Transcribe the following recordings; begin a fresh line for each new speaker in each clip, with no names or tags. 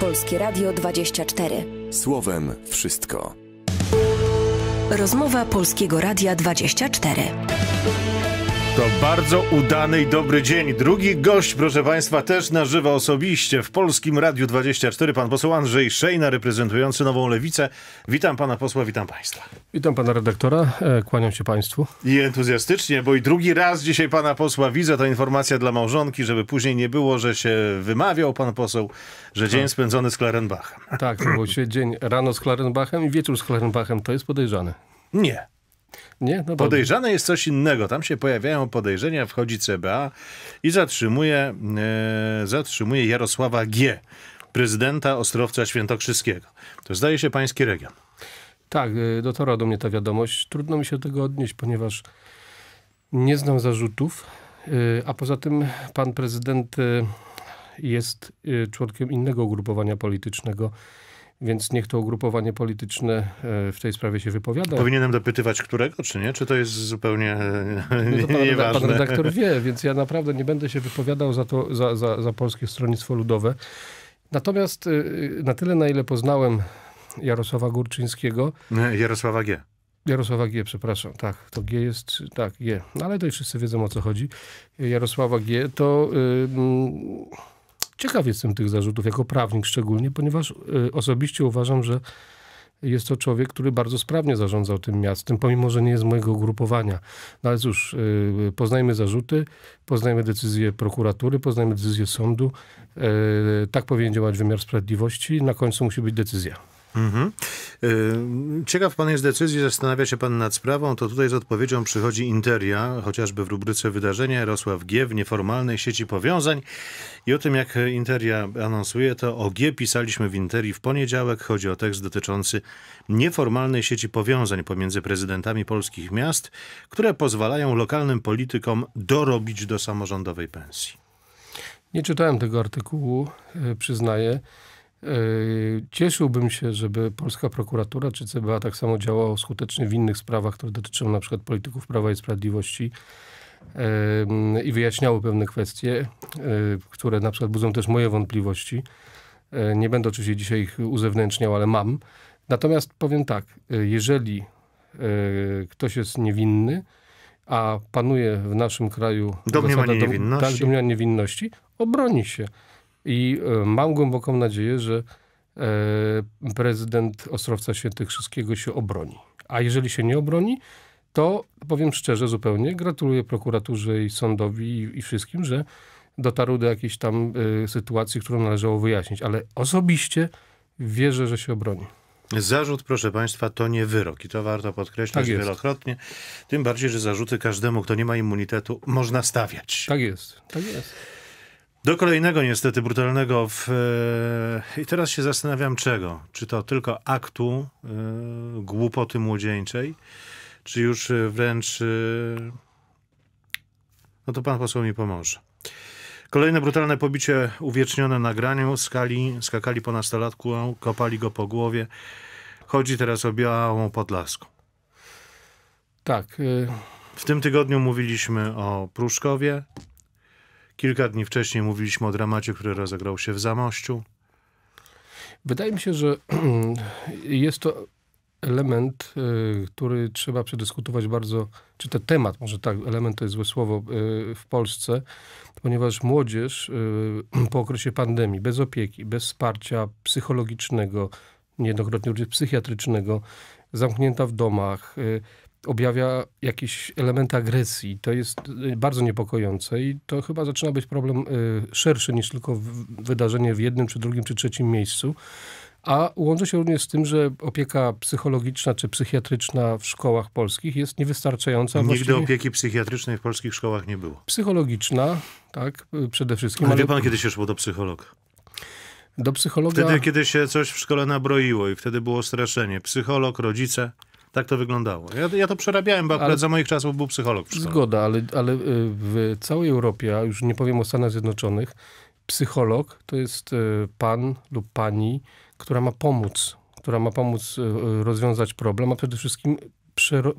Polskie Radio 24. Słowem wszystko. Rozmowa Polskiego Radia 24.
To bardzo udany i dobry dzień. Drugi gość, proszę Państwa, też na żywo osobiście w Polskim Radiu 24, pan poseł Andrzej Szejna, reprezentujący Nową Lewicę.
Witam pana posła, witam państwa. Witam pana redaktora, e, kłaniam się państwu.
I entuzjastycznie, bo i drugi raz dzisiaj pana posła widzę, to informacja dla małżonki, żeby później nie było, że się wymawiał
pan poseł, że dzień tak. spędzony z Klarenbachem. Tak, to się dzień rano z Klarenbachem i wieczór z Klarenbachem, to jest podejrzane. Nie. Nie? No Podejrzane
jest coś innego. Tam się pojawiają podejrzenia, wchodzi CBA i zatrzymuje, e, zatrzymuje Jarosława G., prezydenta Ostrowca Świętokrzyskiego. To zdaje się pański region.
Tak, e, dotarła do mnie ta wiadomość. Trudno mi się do tego odnieść, ponieważ nie znam zarzutów, e, a poza tym pan prezydent e, jest członkiem innego ugrupowania politycznego więc niech to ugrupowanie polityczne e, w tej sprawie się wypowiada. Powinienem
dopytywać którego, czy nie? Czy to jest zupełnie e, no to pan, Pan redaktor wie,
więc ja naprawdę nie będę się wypowiadał za, to, za, za, za Polskie Stronnictwo Ludowe. Natomiast e, na tyle, na ile poznałem Jarosława Górczyńskiego...
Jarosława G.
Jarosława G, przepraszam, tak, to G jest, tak, G, no, ale to już wszyscy wiedzą o co chodzi. Jarosława G, to... Yy, Ciekaw jestem tych zarzutów, jako prawnik szczególnie, ponieważ y, osobiście uważam, że jest to człowiek, który bardzo sprawnie zarządzał tym miastem, pomimo, że nie jest mojego ugrupowania. No ale cóż, y, poznajmy zarzuty, poznajmy decyzję prokuratury, poznajmy decyzję sądu. Y, tak powinien działać wymiar sprawiedliwości. Na końcu musi być decyzja. Mhm.
Ciekaw pan jest decyzji, zastanawia się pan nad sprawą, to tutaj z odpowiedzią przychodzi Interia, chociażby w rubryce wydarzenia Jarosław G w nieformalnej sieci powiązań i o tym jak Interia anonsuje to o G pisaliśmy w Interii w poniedziałek, chodzi o tekst dotyczący nieformalnej sieci powiązań pomiędzy prezydentami polskich miast, które pozwalają lokalnym politykom dorobić do samorządowej pensji.
Nie czytałem tego artykułu, e, przyznaję. Yy, cieszyłbym się, żeby polska prokuratura czy CBA tak samo działało skutecznie w innych sprawach, które dotyczą na przykład polityków Prawa i Sprawiedliwości yy, i wyjaśniały pewne kwestie, yy, które na przykład budzą też moje wątpliwości. Nie będę oczywiście dzisiaj ich uzewnętrzniał, ale mam. Natomiast powiem tak, jeżeli ktoś jest niewinny, a panuje w naszym kraju domniemanie niewinności. Tak, niewinności, obroni się. I e, mam głęboką nadzieję, że e, prezydent Ostrowca Wszystkiego się obroni. A jeżeli się nie obroni, to powiem szczerze zupełnie, gratuluję prokuraturze i sądowi i, wszystkim, że dotarł do jakiejś tam e, sytuacji, którą należało wyjaśnić. Ale osobiście wierzę, że się obroni.
Zarzut, proszę Państwa, to nie wyrok i to warto podkreślać tak wielokrotnie. Tym bardziej, że zarzuty każdemu, kto nie ma immunitetu, można stawiać. Tak jest, tak jest. Do kolejnego niestety brutalnego w... E, i teraz się zastanawiam czego. Czy to tylko aktu e, głupoty młodzieńczej, czy już e, wręcz... No to pan poseł mi pomoże. Kolejne brutalne pobicie uwiecznione na graniu. Skali, skakali po nastolatku, kopali go po głowie. Chodzi teraz o Białą Podlaską. Tak. W tym tygodniu mówiliśmy o Pruszkowie, Kilka dni wcześniej mówiliśmy o dramacie, który rozegrał
się w Zamościu. Wydaje mi się, że jest to element, y, który trzeba przedyskutować bardzo, czy to temat, może tak, element to jest złe słowo y, w Polsce, ponieważ młodzież y, po okresie pandemii, bez opieki, bez wsparcia psychologicznego, niejednokrotnie również psychiatrycznego, zamknięta w domach, objawia jakiś element agresji. To jest y, bardzo niepokojące i to chyba zaczyna być problem y, szerszy niż tylko wydarzenie w jednym, czy drugim, czy trzecim miejscu. A łączy się również z tym, że opieka psychologiczna czy psychiatryczna w szkołach polskich jest niewystarczająca. Nigdy właściwie...
opieki psychiatrycznej
w polskich szkołach nie było. Psychologiczna, tak, y, przede wszystkim. Ale wie pan, kiedy
się szło do psychologa?
Do psychologa... Wtedy,
kiedy się coś w szkole nabroiło i wtedy było straszenie. Psycholog, rodzice. Tak to wyglądało.
Ja, ja to przerabiałem, bo akurat za moich czasów był psycholog. Psycholog. Zgoda, ale, ale y, w całej Europie, a już nie powiem o Stanach Zjednoczonych, psycholog to jest y, pan lub pani, która ma pomóc która ma pomóc y, rozwiązać problem, a przede wszystkim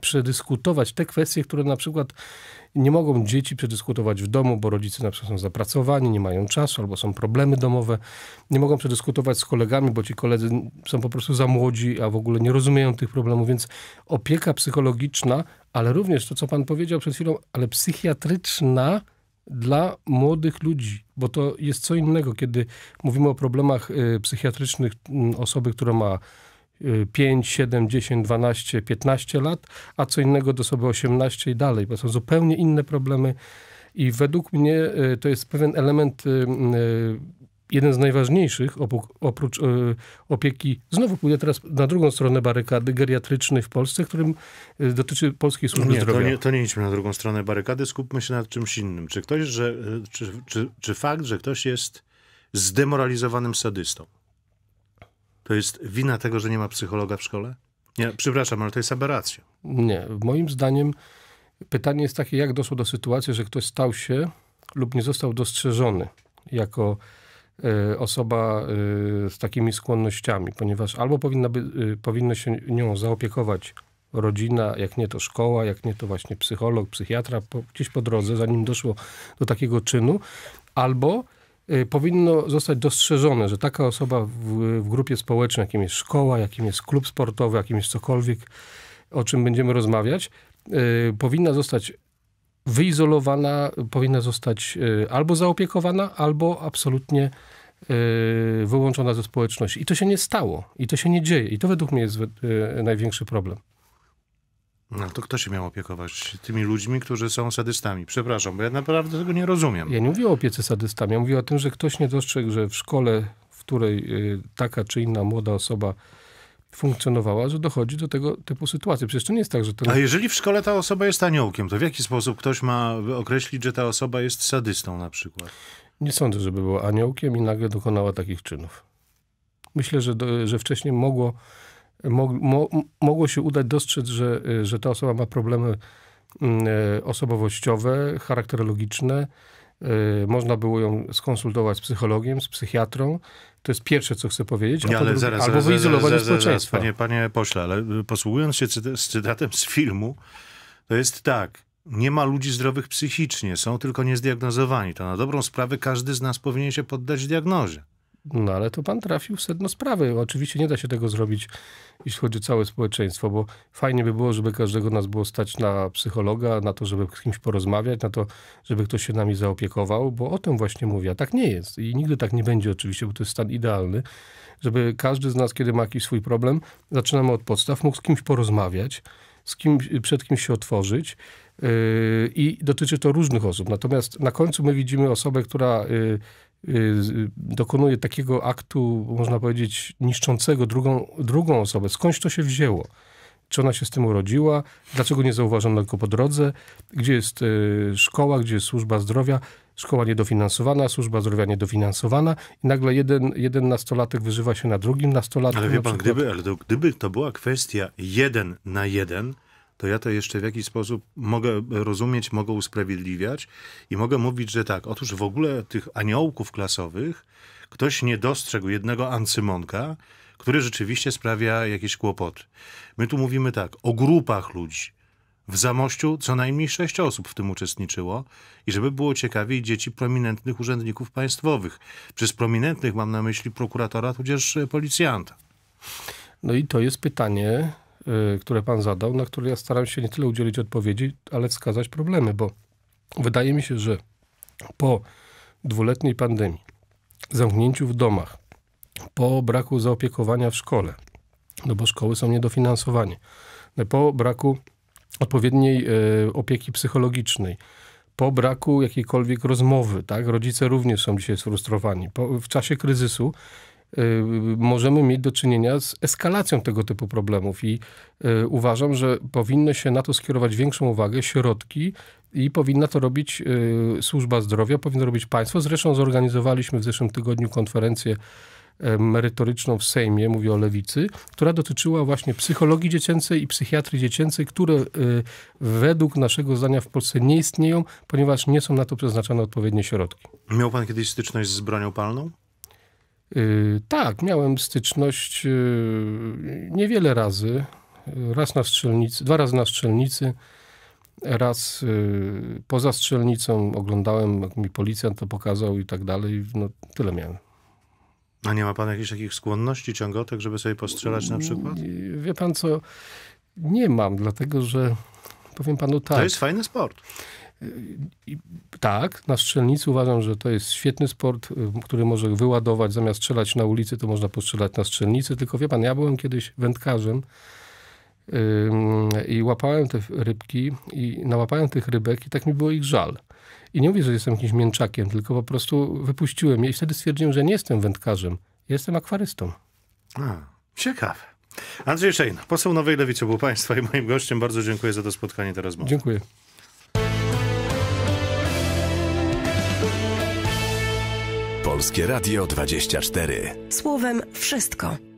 przedyskutować te kwestie, które na przykład nie mogą dzieci przedyskutować w domu, bo rodzice na przykład są zapracowani, nie mają czasu albo są problemy domowe. Nie mogą przedyskutować z kolegami, bo ci koledzy są po prostu za młodzi, a w ogóle nie rozumieją tych problemów, więc opieka psychologiczna, ale również to, co pan powiedział przed chwilą, ale psychiatryczna dla młodych ludzi, bo to jest co innego, kiedy mówimy o problemach y, psychiatrycznych mm, osoby, która ma 5, 7, 10, 12, 15 lat, a co innego do osoby 18 i dalej, bo są zupełnie inne problemy. I według mnie y, to jest pewien element, y, y, jeden z najważniejszych, oprócz opieki, znowu pójdę teraz na drugą stronę barykady geriatrycznej w Polsce, którym dotyczy polskiej służby nie, zdrowia. To nie, to nie
idźmy na drugą stronę barykady, skupmy się nad czymś innym. Czy ktoś, że, czy, czy, czy fakt, że ktoś jest zdemoralizowanym sadystą, to jest wina tego, że nie ma psychologa w szkole?
Nie, przepraszam, ale to jest aberracja. Nie, moim zdaniem pytanie jest takie, jak doszło do sytuacji, że ktoś stał się lub nie został dostrzeżony jako y, osoba y, z takimi skłonnościami, ponieważ albo powinna by, y, e, powinno się nią zaopiekować rodzina, jak nie to szkoła, jak nie to właśnie psycholog, psychiatra, po, gdzieś po drodze, zanim doszło do takiego czynu, albo Y, powinno zostać dostrzeżone, że taka osoba w, w, grupie społecznej, jakim jest szkoła, jakim jest klub sportowy, jakim jest cokolwiek, o czym będziemy rozmawiać, y, powinna zostać wyizolowana, powinna zostać y, albo zaopiekowana, albo absolutnie wyłączona ze społeczności. I to się nie stało, i to się nie dzieje, i to według mnie jest największy problem.
No to kto się miał opiekować tymi ludźmi, którzy są sadystami? Przepraszam, bo ja naprawdę
tego nie rozumiem. Ja nie mówię o opiece sadystami, ja mówię o tym, że ktoś nie dostrzegł, że w szkole, w której y, taka czy inna młoda osoba funkcjonowała, że dochodzi do tego typu sytuacji. Przecież to nie jest tak, że to... A
jeżeli w szkole ta osoba jest aniołkiem, to w jaki sposób ktoś ma określić, że ta osoba jest sadystą na przykład?
Nie sądzę, żeby była aniołkiem i nagle dokonała takich czynów. Myślę, że, do, że wcześniej mogło mo, mo, mogło się udać dostrzec, że, y, że ta osoba ma problemy mm, e, osobowościowe, charakterologiczne. Y, można było ją skonsultować z psychologiem, z psychiatrą. To jest pierwsze, co chcę powiedzieć. Nie, ale zaraz, albo zaraz, wyizolować zaraz, Panie,
panie pośle, ale y, posługując się cyta z cytatem z filmu, to jest tak. Nie ma ludzi zdrowych psychicznie, są tylko niezdiagnozowani. To na dobrą sprawę każdy z nas powinien się poddać diagnozie.
No ale to pan trafił w sedno sprawy. Oczywiście nie da się tego zrobić, jeśli chodzi o całe społeczeństwo, bo fajnie by było, żeby każdego nas było stać na psychologa, na to, żeby z kimś porozmawiać, na to, żeby ktoś się nami zaopiekował, bo o tym właśnie mówię. A tak nie jest i nigdy tak nie będzie oczywiście, bo to jest stan idealny, żeby każdy z nas, kiedy ma jakiś swój problem, zaczynamy od podstaw, mógł z kimś porozmawiać, z kim, przed kimś się otworzyć, yy, i dotyczy to różnych osób. Natomiast na końcu my widzimy osobę, która yy, Y, dokonuje takiego aktu, można powiedzieć, niszczącego drugą, drugą osobę. Skądś to się wzięło? Czy ona się z tym urodziła? Dlaczego nie zauważono go po drodze? Gdzie jest y, szkoła? Gdzie jest służba zdrowia? Szkoła niedofinansowana, służba zdrowia niedofinansowana i nagle jeden, jeden nastolatek wyżywa się na drugim nastolatku. Ale wie pan, gdyby,
ale to, gdyby to była kwestia jeden na jeden, to ja to jeszcze w jakiś sposób mogę rozumieć, mogę usprawiedliwiać i mogę mówić, że tak, otóż w ogóle tych aniołków klasowych ktoś nie dostrzegł jednego ancymonka, który rzeczywiście sprawia jakieś kłopoty. My tu mówimy tak, o grupach ludzi. W Zamościu co najmniej sześć osób w tym uczestniczyło i żeby było ciekawiej, dzieci prominentnych urzędników państwowych. Przez prominentnych
mam na myśli prokuratora, tudzież policjanta. No i to jest pytanie, Y, które pan zadał, na które ja staram się nie tyle udzielić odpowiedzi, ale wskazać problemy, bo wydaje mi się, że po dwuletniej pandemii, zamknięciu w domach, po braku zaopiekowania w szkole, no bo szkoły są niedofinansowane, po braku odpowiedniej y, opieki psychologicznej, po braku jakiejkolwiek rozmowy, tak? Rodzice również są dzisiaj sfrustrowani. Po, w czasie kryzysu Y, możemy mieć do czynienia z eskalacją tego typu problemów i y, uważam, że powinno się na to skierować większą uwagę, środki i powinna to robić y, służba zdrowia, powinno robić państwo. Zresztą zorganizowaliśmy w zeszłym tygodniu konferencję merytoryczną w Sejmie, mówię o lewicy, która dotyczyła właśnie psychologii dziecięcej i psychiatrii dziecięcej, które według naszego zdania w Polsce nie istnieją, ponieważ nie są na to przeznaczone odpowiednie środki.
Miał pan kiedyś styczność z bronią palną?
Y, tak, miałem styczność y, niewiele razy. Raz na strzelnicy, dwa razy na strzelnicy, raz y, poza strzelnicą oglądałem, jak mi policjant to pokazał i tak dalej. No, tyle miałem.
A nie ma pan jakichś takich skłonności, ciągotek, żeby sobie postrzelać na przykład? Mm, wie pan co,
nie mam, dlatego że powiem panu tak. To jest
fajny sport
tak, na strzelnicy uważam, że to jest świetny sport, y, który może wyładować. Zamiast strzelać na ulicy, to można postrzelać na strzelnicy. Tylko wie pan, ja byłem kiedyś wędkarzem i łapałem te rybki i nałapałem tych rybek i tak mi było ich żal. I nie mówię, że jestem jakimś mięczakiem, tylko po prostu wypuściłem je i wtedy stwierdziłem, że nie jestem wędkarzem, jestem akwarystą. A, ciekawe.
Andrzej Szejn, poseł Nowej Lewicy był Państwa i moim gościem. Bardzo dziękuję za to spotkanie, teraz rozmowę. Dziękuję. Polskie Radio 24.
Słowem wszystko.